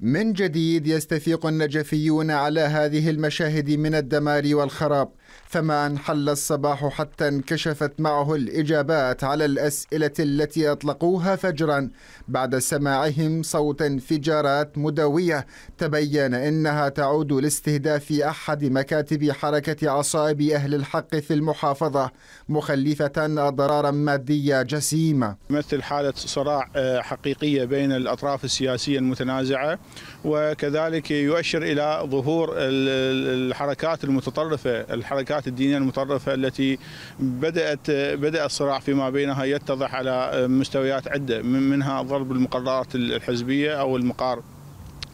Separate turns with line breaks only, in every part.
من جديد يستفيق النجفيون على هذه المشاهد من الدمار والخراب فما أن حل الصباح حتى انكشفت معه الإجابات على الأسئلة التي أطلقوها فجرا بعد سماعهم صوت انفجارات مدوية تبين أنها تعود لاستهداف أحد مكاتب حركة عصائب أهل الحق في المحافظة مخلفة أضرارا مادية جسيمة
مثل حالة صراع آه، حقيقية بين الأطراف السياسية المتنازعة وكذلك يؤشر إلى ظهور الحركات المتطرفة الحركات الدينيه المتطرفه التي بدات بدا الصراع فيما بينها يتضح على مستويات عده منها ضرب المقررات الحزبيه او المقار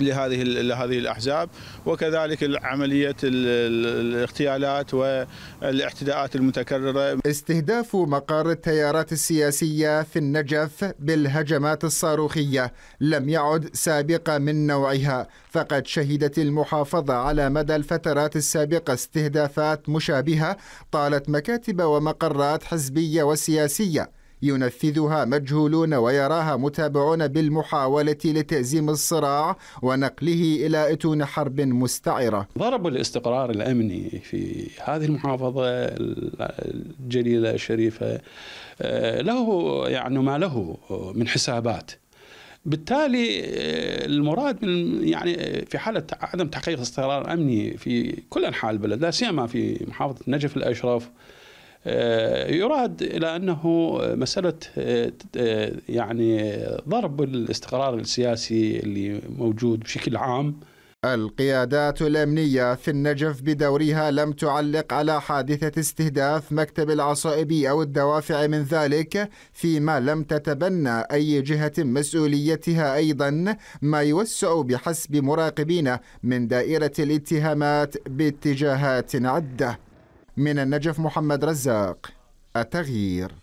لهذه لهذه الاحزاب وكذلك عمليه
الاغتيالات والاعتداءات المتكرره. استهداف مقر التيارات السياسيه في النجف بالهجمات الصاروخيه لم يعد سابقه من نوعها، فقد شهدت المحافظه على مدى الفترات السابقه استهدافات مشابهه طالت مكاتب ومقرات حزبيه وسياسيه. ينفذها مجهولون ويراها متابعون بالمحاولة لتأزيم الصراع ونقله إلى إتون حرب مستعرة
ضرب الاستقرار الأمني في هذه المحافظة الجليلة الشريفة آه، له يعني ما له من حسابات بالتالي آه، المراد من يعني آه، في حاله عدم تحقيق استقرار امني في كل انحاء البلد لا سيما في محافظه نجف الاشرف آه، يراد الى انه مساله آه، آه، يعني ضرب الاستقرار السياسي
اللي موجود بشكل عام القيادات الأمنية في النجف بدورها لم تعلق على حادثة استهداف مكتب العصائب أو الدوافع من ذلك فيما لم تتبنى أي جهة مسؤوليتها أيضا ما يوسع بحسب مراقبين من دائرة الاتهامات باتجاهات عدة من النجف محمد رزاق التغيير